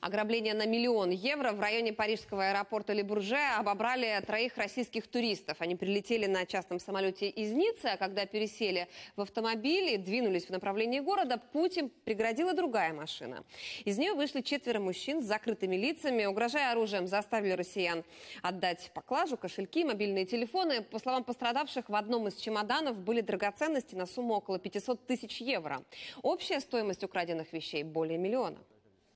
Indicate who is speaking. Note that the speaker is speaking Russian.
Speaker 1: Ограбление на миллион евро в районе парижского аэропорта Лебурже обобрали троих российских туристов. Они прилетели на частном самолете из Ниццы, а когда пересели в автомобиль и двинулись в направлении города, Путин им преградила другая машина. Из нее вышли четверо мужчин с закрытыми лицами, угрожая оружием, заставили россиян отдать поклажу, кошельки, мобильные телефоны. По словам пострадавших, в одном из чемоданов были драгоценности на сумму около 500 тысяч евро. Общая стоимость украденных вещей более миллиона.